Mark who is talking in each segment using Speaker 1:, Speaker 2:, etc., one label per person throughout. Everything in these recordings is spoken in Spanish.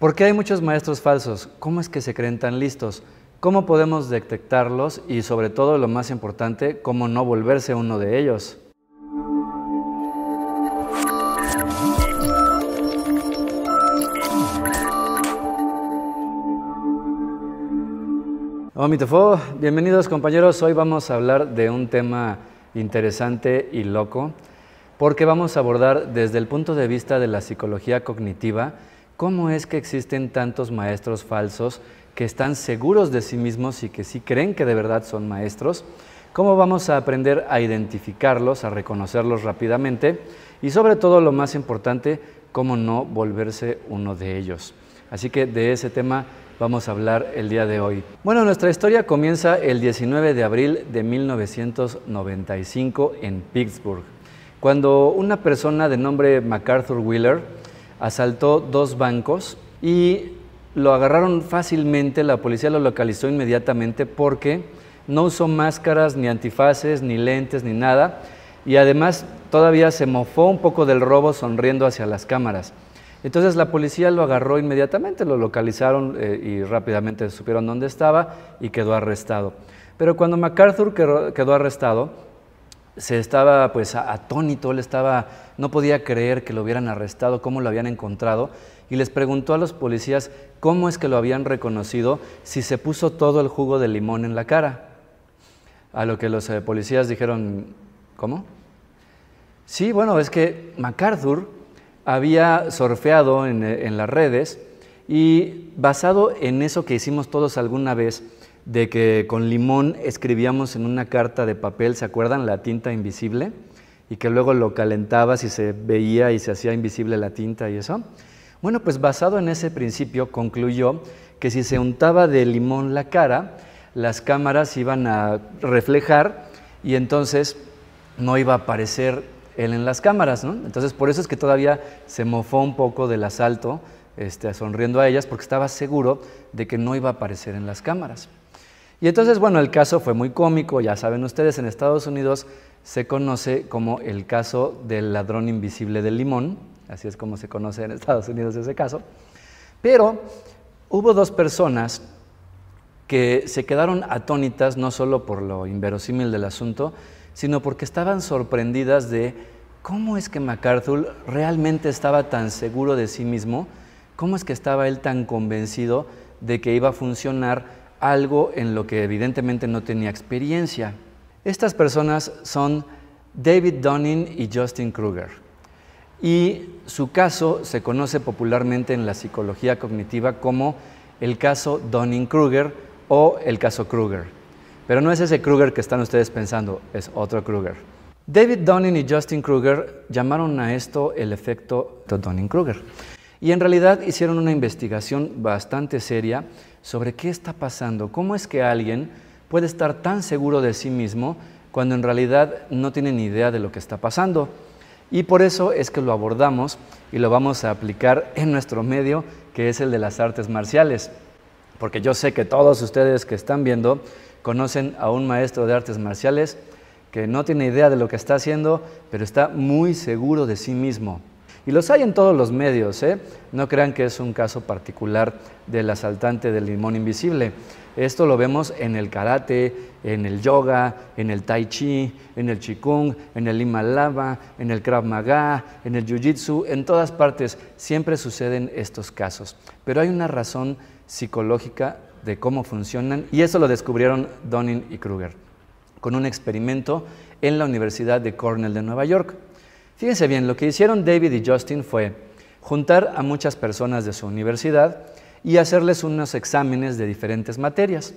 Speaker 1: ¿Por qué hay muchos maestros falsos? ¿Cómo es que se creen tan listos? ¿Cómo podemos detectarlos y sobre todo lo más importante, cómo no volverse uno de ellos? Oh, Mitofo. bienvenidos compañeros. Hoy vamos a hablar de un tema interesante y loco, porque vamos a abordar desde el punto de vista de la psicología cognitiva ¿cómo es que existen tantos maestros falsos que están seguros de sí mismos y que sí creen que de verdad son maestros? ¿Cómo vamos a aprender a identificarlos, a reconocerlos rápidamente? Y sobre todo, lo más importante, cómo no volverse uno de ellos. Así que de ese tema vamos a hablar el día de hoy. Bueno, nuestra historia comienza el 19 de abril de 1995 en Pittsburgh, cuando una persona de nombre MacArthur Wheeler asaltó dos bancos y lo agarraron fácilmente, la policía lo localizó inmediatamente porque no usó máscaras, ni antifaces, ni lentes, ni nada, y además todavía se mofó un poco del robo sonriendo hacia las cámaras. Entonces la policía lo agarró inmediatamente, lo localizaron eh, y rápidamente supieron dónde estaba y quedó arrestado. Pero cuando MacArthur quedó arrestado, se estaba pues atónito, él estaba, no podía creer que lo hubieran arrestado, cómo lo habían encontrado, y les preguntó a los policías cómo es que lo habían reconocido si se puso todo el jugo de limón en la cara. A lo que los eh, policías dijeron, ¿cómo? Sí, bueno, es que MacArthur había surfeado eh, en las redes y basado en eso que hicimos todos alguna vez, de que con limón escribíamos en una carta de papel, ¿se acuerdan? La tinta invisible, y que luego lo calentabas y se veía y se hacía invisible la tinta y eso. Bueno, pues basado en ese principio concluyó que si se untaba de limón la cara, las cámaras iban a reflejar y entonces no iba a aparecer él en las cámaras, ¿no? Entonces por eso es que todavía se mofó un poco del asalto, este, sonriendo a ellas, porque estaba seguro de que no iba a aparecer en las cámaras. Y entonces, bueno, el caso fue muy cómico, ya saben ustedes, en Estados Unidos se conoce como el caso del ladrón invisible del limón, así es como se conoce en Estados Unidos ese caso, pero hubo dos personas que se quedaron atónitas no solo por lo inverosímil del asunto, sino porque estaban sorprendidas de cómo es que MacArthur realmente estaba tan seguro de sí mismo, cómo es que estaba él tan convencido de que iba a funcionar algo en lo que evidentemente no tenía experiencia. Estas personas son David Dunning y Justin Kruger. Y su caso se conoce popularmente en la psicología cognitiva como el caso Dunning-Kruger o el caso Kruger. Pero no es ese Kruger que están ustedes pensando, es otro Kruger. David Dunning y Justin Kruger llamaron a esto el efecto Dunning-Kruger. Y en realidad hicieron una investigación bastante seria sobre qué está pasando, cómo es que alguien puede estar tan seguro de sí mismo cuando en realidad no tiene ni idea de lo que está pasando. Y por eso es que lo abordamos y lo vamos a aplicar en nuestro medio, que es el de las artes marciales. Porque yo sé que todos ustedes que están viendo conocen a un maestro de artes marciales que no tiene idea de lo que está haciendo, pero está muy seguro de sí mismo. Y los hay en todos los medios, ¿eh? no crean que es un caso particular del asaltante del limón invisible. Esto lo vemos en el karate, en el yoga, en el tai chi, en el qigong, en el himalaba, en el krav maga, en el jiu-jitsu, en todas partes siempre suceden estos casos. Pero hay una razón psicológica de cómo funcionan y eso lo descubrieron Dunning y Kruger con un experimento en la Universidad de Cornell de Nueva York. Fíjense bien, lo que hicieron David y Justin fue juntar a muchas personas de su universidad y hacerles unos exámenes de diferentes materias.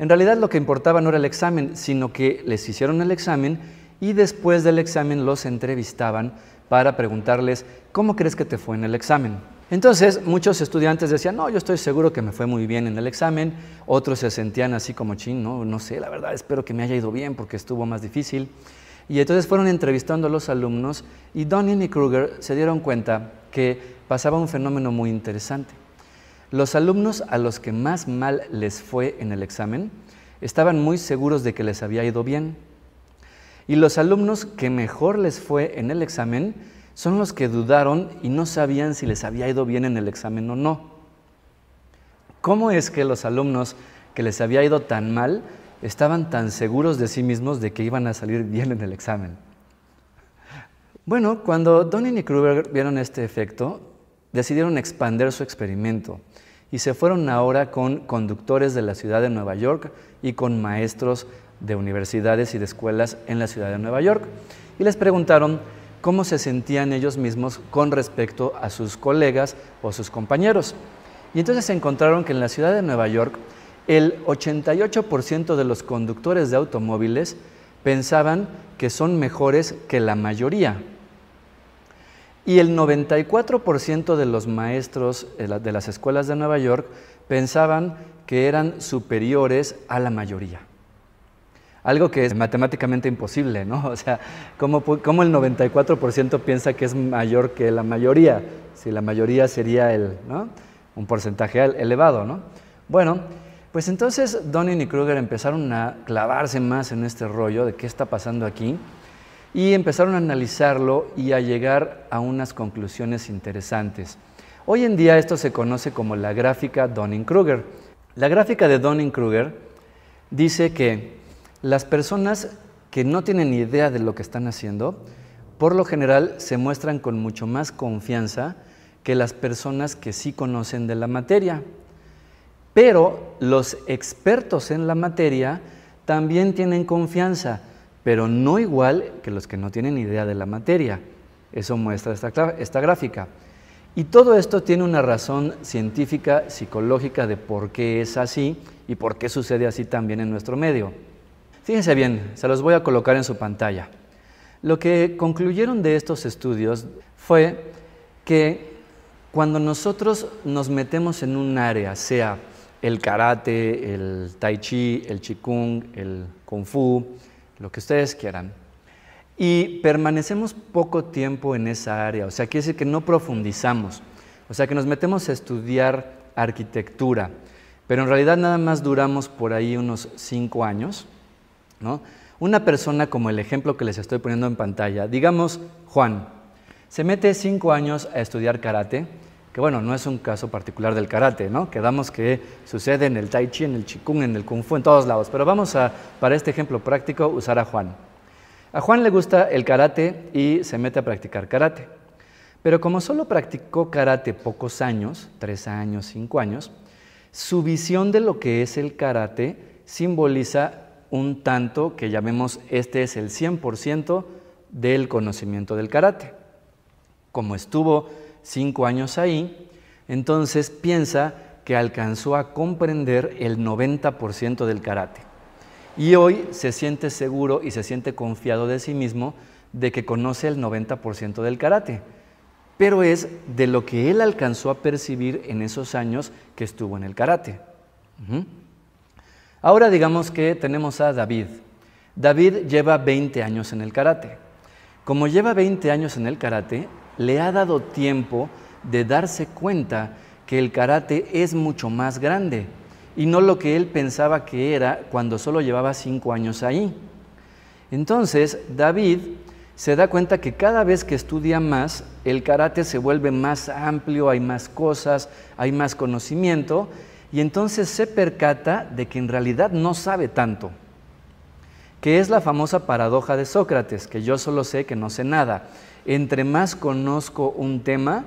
Speaker 1: En realidad lo que importaba no era el examen, sino que les hicieron el examen y después del examen los entrevistaban para preguntarles, ¿cómo crees que te fue en el examen? Entonces muchos estudiantes decían, no, yo estoy seguro que me fue muy bien en el examen, otros se sentían así como chino, no, no sé, la verdad, espero que me haya ido bien porque estuvo más difícil. Y entonces fueron entrevistando a los alumnos y Dunning y Kruger se dieron cuenta que pasaba un fenómeno muy interesante. Los alumnos a los que más mal les fue en el examen estaban muy seguros de que les había ido bien. Y los alumnos que mejor les fue en el examen son los que dudaron y no sabían si les había ido bien en el examen o no. ¿Cómo es que los alumnos que les había ido tan mal estaban tan seguros de sí mismos de que iban a salir bien en el examen. Bueno, cuando Donning y Kruger vieron este efecto, decidieron expandir su experimento y se fueron ahora con conductores de la ciudad de Nueva York y con maestros de universidades y de escuelas en la ciudad de Nueva York y les preguntaron cómo se sentían ellos mismos con respecto a sus colegas o sus compañeros. Y entonces encontraron que en la ciudad de Nueva York el 88% de los conductores de automóviles pensaban que son mejores que la mayoría. Y el 94% de los maestros eh, de las escuelas de Nueva York pensaban que eran superiores a la mayoría. Algo que es matemáticamente imposible, ¿no? O sea, ¿cómo, el 94% piensa que es mayor que la mayoría? Si la mayoría sería el, ¿no? un porcentaje elevado, ¿no? Bueno, pues entonces Donin y Kruger empezaron a clavarse más en este rollo de qué está pasando aquí y empezaron a analizarlo y a llegar a unas conclusiones interesantes. Hoy en día esto se conoce como la gráfica Donning-Kruger. La gráfica de Donning-Kruger dice que las personas que no tienen idea de lo que están haciendo, por lo general se muestran con mucho más confianza que las personas que sí conocen de la materia. Pero los expertos en la materia también tienen confianza, pero no igual que los que no tienen idea de la materia. Eso muestra esta, gráfica. Y todo esto tiene una razón científica, psicológica de por qué es así y por qué sucede así también en nuestro medio. Fíjense bien, se los voy a colocar en su pantalla. Lo que concluyeron de estos estudios fue que cuando nosotros nos metemos en un área, sea el karate, el tai chi, el chikung, el kung fu, lo que ustedes quieran. Y permanecemos poco tiempo en esa área, o sea, quiere decir que no profundizamos, o sea, que nos metemos a estudiar arquitectura, pero en realidad nada más duramos por ahí unos cinco años, ¿no? Una persona como el ejemplo que les estoy poniendo en pantalla, digamos Juan, se mete cinco años a estudiar karate, que bueno, no es un caso particular del karate, ¿no? Quedamos que sucede en el tai chi, en el chikung, en el kung fu, en todos lados. Pero vamos a, para este ejemplo práctico, usar a Juan. A Juan le gusta el karate y se mete a practicar karate. Pero como solo practicó karate pocos años, tres años, cinco años, su visión de lo que es el karate simboliza un tanto que llamemos este es el 100% del conocimiento del karate. Como estuvo cinco años ahí, entonces piensa que alcanzó a comprender el 90% del karate. Y hoy se siente seguro y se siente confiado de sí mismo de que conoce el 90% del karate, pero es de lo que él alcanzó a percibir en esos años que estuvo en el karate. Ahora digamos que tenemos a David. David lleva 20 años en el karate. Como lleva 20 años en el karate, le ha dado tiempo de darse cuenta que el karate es mucho más grande y no lo que él pensaba que era cuando solo llevaba cinco años ahí. Entonces, David se da cuenta que cada vez que estudia más, el karate se vuelve más amplio, hay más cosas, hay más conocimiento, y entonces se percata de que en realidad no sabe tanto que es la famosa paradoja de Sócrates, que yo solo sé que no sé nada. Entre más conozco un tema,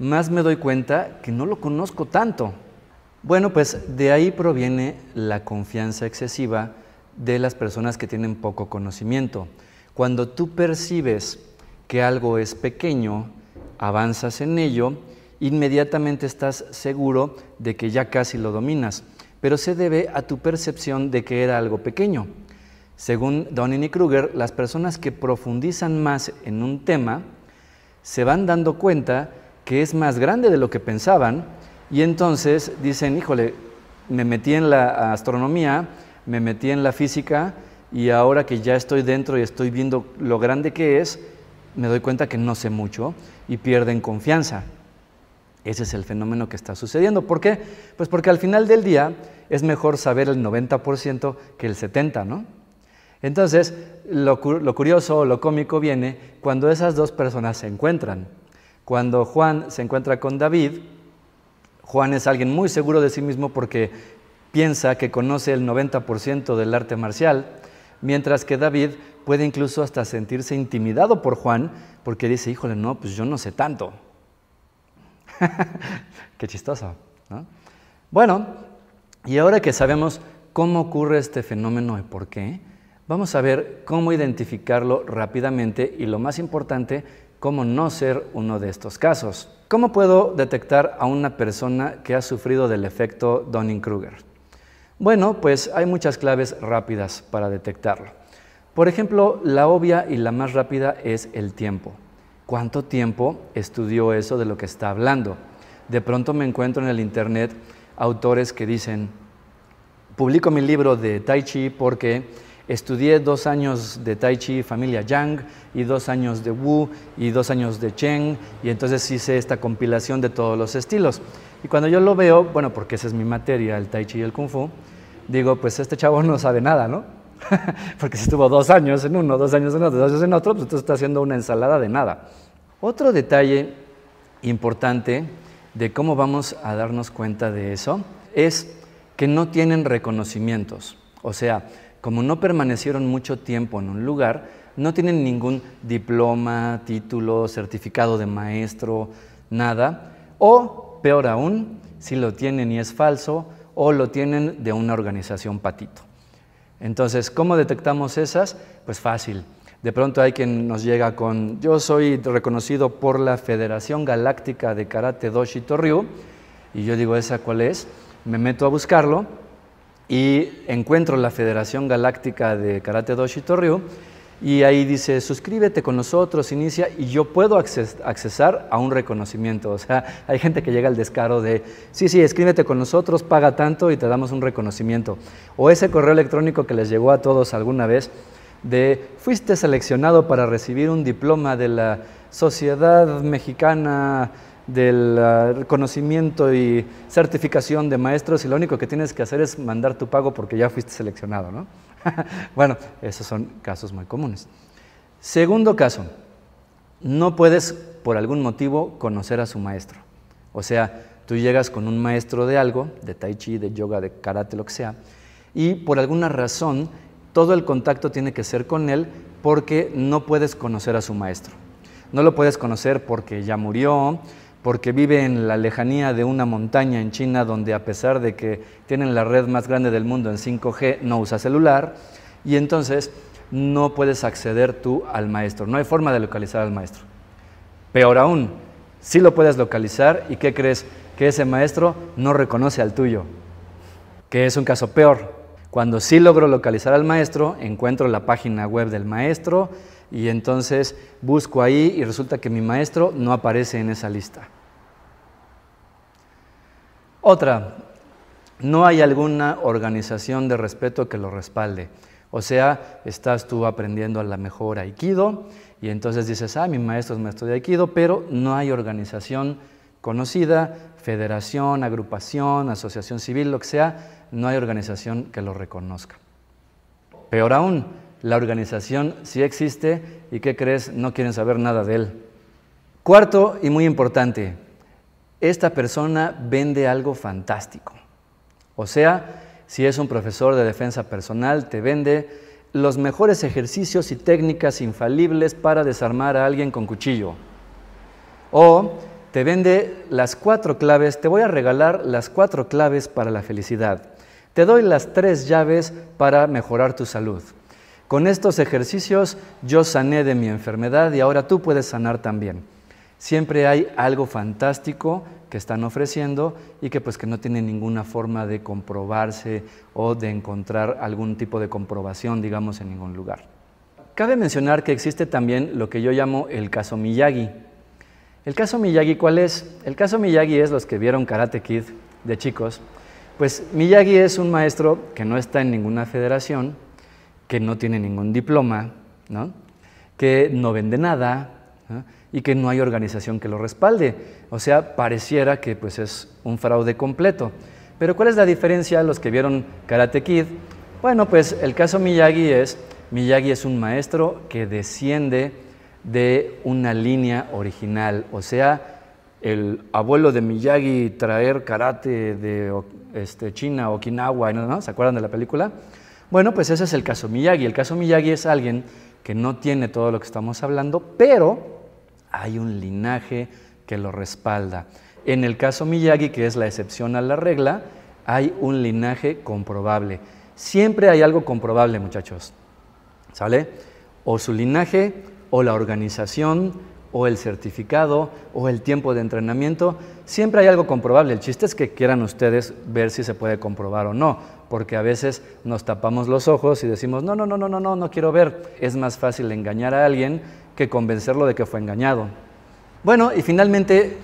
Speaker 1: más me doy cuenta que no lo conozco tanto. Bueno, pues de ahí proviene la confianza excesiva de las personas que tienen poco conocimiento. Cuando tú percibes que algo es pequeño, avanzas en ello, inmediatamente estás seguro de que ya casi lo dominas, pero se debe a tu percepción de que era algo pequeño. Según Downing y Kruger, las personas que profundizan más en un tema se van dando cuenta que es más grande de lo que pensaban y entonces dicen, híjole, me metí en la astronomía, me metí en la física y ahora que ya estoy dentro y estoy viendo lo grande que es, me doy cuenta que no sé mucho y pierden confianza. Ese es el fenómeno que está sucediendo. ¿Por qué? Pues porque al final del día es mejor saber el 90% que el 70%, ¿no? Entonces, lo, curioso curioso, lo cómico viene cuando esas dos personas se encuentran. Cuando Juan se encuentra con David, Juan es alguien muy seguro de sí mismo porque piensa que conoce el 90% del arte marcial, mientras que David puede incluso hasta sentirse intimidado por Juan porque dice, híjole, no, pues yo no sé tanto. Qué chistoso. Bueno, y ahora que sabemos cómo ocurre este fenómeno y por qué, Vamos a ver cómo identificarlo rápidamente y lo más importante, cómo no ser uno de estos casos. ¿Cómo puedo detectar a una persona que ha sufrido del efecto Dunning-Kruger? Bueno, pues hay muchas claves rápidas para detectarlo. Por ejemplo, la obvia y la más rápida es el tiempo. ¿Cuánto tiempo estudió eso de lo que está hablando? De pronto me encuentro en el Internet autores que dicen, publico mi libro de Tai Chi porque Estudié dos años de Tai Chi Familia Yang y dos años de Wu y dos años de Cheng, y entonces hice esta compilación de todos los estilos. Y cuando yo lo veo, bueno, porque esa es mi materia, el Tai Chi y el Kung Fu, digo, pues este chavo no sabe nada, ¿no? porque si estuvo dos años en uno, dos años en otro, dos años en otro, pues entonces está haciendo una ensalada de nada. Otro detalle importante de cómo vamos a darnos cuenta de eso es que no tienen reconocimientos. O sea, como no permanecieron mucho tiempo en un lugar, no tienen ningún diploma, título, certificado de maestro, nada. O, peor aún, si lo tienen y es falso, o lo tienen de una organización patito. Entonces, ¿cómo detectamos esas? Pues fácil. De pronto hay quien nos llega con, yo soy reconocido por la Federación Galáctica de Karate doshito Ryu, y yo digo, ¿esa cuál es? Me meto a buscarlo y encuentro la Federación Galáctica de Karate Doshi y ahí dice, suscríbete con nosotros, inicia, y yo puedo accesar a un reconocimiento. O sea, hay gente que llega al descaro de, sí, sí, escríbete con nosotros, paga tanto y te damos un reconocimiento. O ese correo electrónico que les llegó a todos alguna vez de, fuiste seleccionado para recibir un diploma de la Sociedad Mexicana del reconocimiento ah, conocimiento y certificación de maestros y lo único que tienes que hacer es mandar tu pago porque ya fuiste seleccionado, ¿no? bueno, esos son casos muy comunes. Segundo caso, no puedes por algún motivo conocer a su maestro. O sea, tú llegas con un maestro de algo, de tai chi, de yoga, de karate, lo que sea, y por alguna razón todo el contacto tiene que ser con él porque no puedes conocer a su maestro. No lo puedes conocer porque ya murió, porque vive en la lejanía de una montaña en China donde a pesar de que tienen la red más grande del mundo en 5G, no usa celular y entonces no puedes acceder tú al maestro. No hay forma de localizar al maestro. Peor aún, sí lo puedes localizar y ¿qué crees? Que ese maestro no reconoce al tuyo, que es un caso peor. Cuando sí logro localizar al maestro, encuentro la página web del maestro, y entonces busco ahí y resulta que mi maestro no aparece en esa lista. Otra, no hay alguna organización de respeto que lo respalde. O sea, estás tú aprendiendo a la mejor aikido y entonces dices, ah, mi maestro es maestro de aikido, pero no hay organización conocida, federación, agrupación, asociación civil, lo que sea, no hay organización que lo reconozca. Peor aún, la organización sí existe y qué crees, no quieren saber nada de él. Cuarto y muy importante, esta persona vende algo fantástico. O sea, si es un profesor de defensa personal, te vende los mejores ejercicios y técnicas infalibles para desarmar a alguien con cuchillo. O te vende las cuatro claves, te voy a regalar las cuatro claves para la felicidad. Te doy las tres llaves para mejorar tu salud. Con estos ejercicios yo sané de mi enfermedad y ahora tú puedes sanar también. Siempre hay algo fantástico que están ofreciendo y que pues que no tiene ninguna forma de comprobarse o de encontrar algún tipo de comprobación, digamos, en ningún lugar. Cabe mencionar que existe también lo que yo llamo el caso Miyagi. ¿El caso Miyagi cuál es? El caso Miyagi es los que vieron Karate Kid de chicos. Pues Miyagi es un maestro que no está en ninguna federación, que no tiene ningún diploma, que no vende nada y que no hay organización que lo respalde. O sea, pareciera que pues, es un fraude completo. Pero ¿cuál es la diferencia? Los que vieron Karate Kid, bueno, pues el caso Miyagi es, Miyagi es un maestro que desciende de una línea original, o sea, el abuelo de Miyagi traer karate de este, China, Okinawa, ¿no? ¿se acuerdan de la película? Bueno, pues ese es el caso Miyagi. El caso Miyagi es alguien que no tiene todo lo que estamos hablando, pero hay un linaje que lo respalda. En el caso Miyagi, que es la excepción a la regla, hay un linaje comprobable. Siempre hay algo comprobable, muchachos. ¿Sale? O su linaje, o la organización, o el certificado o el tiempo de entrenamiento, siempre hay algo comprobable. El chiste es que quieran ustedes ver si se puede comprobar o no, porque a veces nos tapamos los ojos y decimos, no, no, no, no, no, no, no quiero ver. Es más fácil engañar a alguien que convencerlo de que fue engañado. Bueno, y finalmente,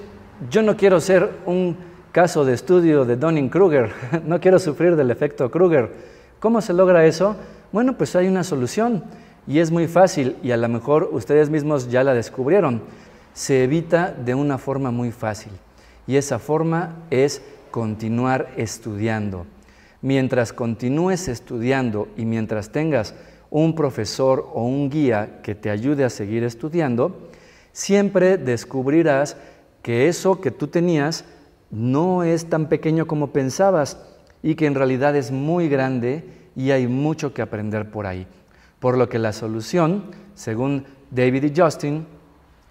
Speaker 1: yo no quiero ser un caso de estudio de Donning-Kruger, no quiero sufrir del efecto Kruger. ¿Cómo se logra eso? Bueno, pues hay una solución y es muy fácil, y a lo mejor ustedes mismos ya la descubrieron, se evita de una forma muy fácil. Y esa forma es continuar estudiando. Mientras continúes estudiando y mientras tengas un profesor o un guía que te ayude a seguir estudiando, siempre descubrirás que eso que tú tenías no es tan pequeño como pensabas y que en realidad es muy grande y hay mucho que aprender por ahí. Por lo que la solución, según David y Justin,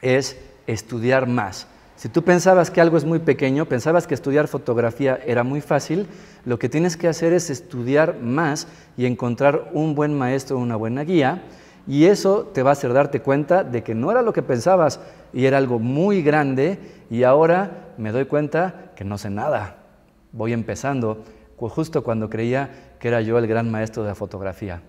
Speaker 1: es estudiar más. Si tú pensabas que algo es muy pequeño, pensabas que estudiar fotografía era muy fácil, lo que tienes que hacer es estudiar más y encontrar un buen maestro, una buena guía, y eso te va a hacer darte cuenta de que no era lo que pensabas y era algo muy grande, y ahora me doy cuenta que no sé nada. Voy empezando, justo cuando creía que era yo el gran maestro de la fotografía.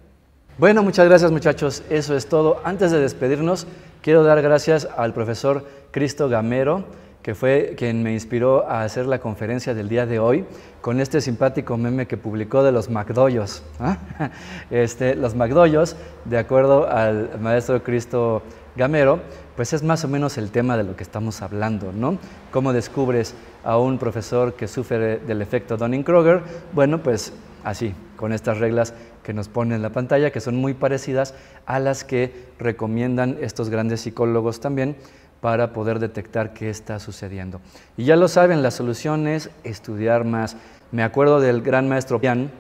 Speaker 1: Bueno, muchas gracias muchachos, eso es todo. Antes de despedirnos, quiero dar gracias al profesor Cristo Gamero, que fue quien me inspiró a hacer la conferencia del día de hoy con este simpático meme que publicó de los McDoyos. ¿ah? Este, los McDoyos, de acuerdo al maestro Cristo Gamero, pues es más o menos el tema de lo que estamos hablando, ¿no? ¿Cómo descubres a un profesor que sufre del efecto Dunning-Kroger? Bueno, pues así, con estas reglas que nos pone en la pantalla, que son muy parecidas a las que recomiendan estos grandes psicólogos también para poder detectar qué está sucediendo. Y ya lo saben, la solución es estudiar más. Me acuerdo del gran maestro Pian,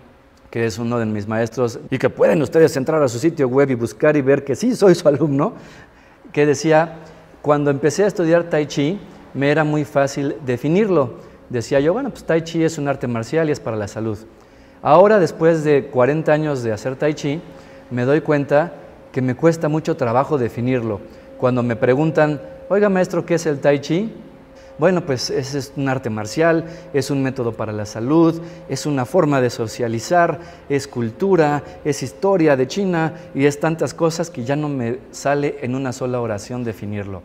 Speaker 1: que es uno de mis maestros, y que pueden ustedes entrar a su sitio web y buscar y ver que sí soy su alumno, que decía, cuando empecé a estudiar tai chi, me era muy fácil definirlo. Decía yo, bueno, pues tai chi es un arte marcial y es para la salud. Ahora, después de 40 años de hacer tai chi, me doy cuenta que me cuesta mucho trabajo definirlo. Cuando me preguntan, oiga maestro, ¿qué es el tai chi? Bueno, pues es, un arte marcial, es un método para la salud, es una forma de socializar, es cultura, es historia de China y es tantas cosas que ya no me sale en una sola oración definirlo.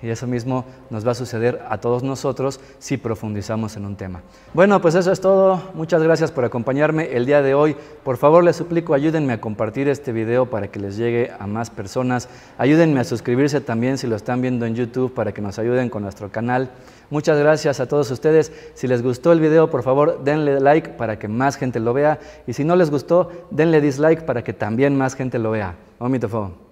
Speaker 1: Y eso mismo nos va a suceder a todos nosotros si profundizamos en un tema. Bueno, pues eso es todo. Muchas gracias por acompañarme el día de hoy. Por favor, les suplico, ayúdenme a compartir este video para que les llegue a más personas. Ayúdenme a suscribirse también si lo están viendo en YouTube para que nos ayuden con nuestro canal. Muchas gracias a todos ustedes. Si les gustó el video, por favor, denle like para que más gente lo vea. Y si no les gustó, denle dislike para que también más gente lo vea. favor.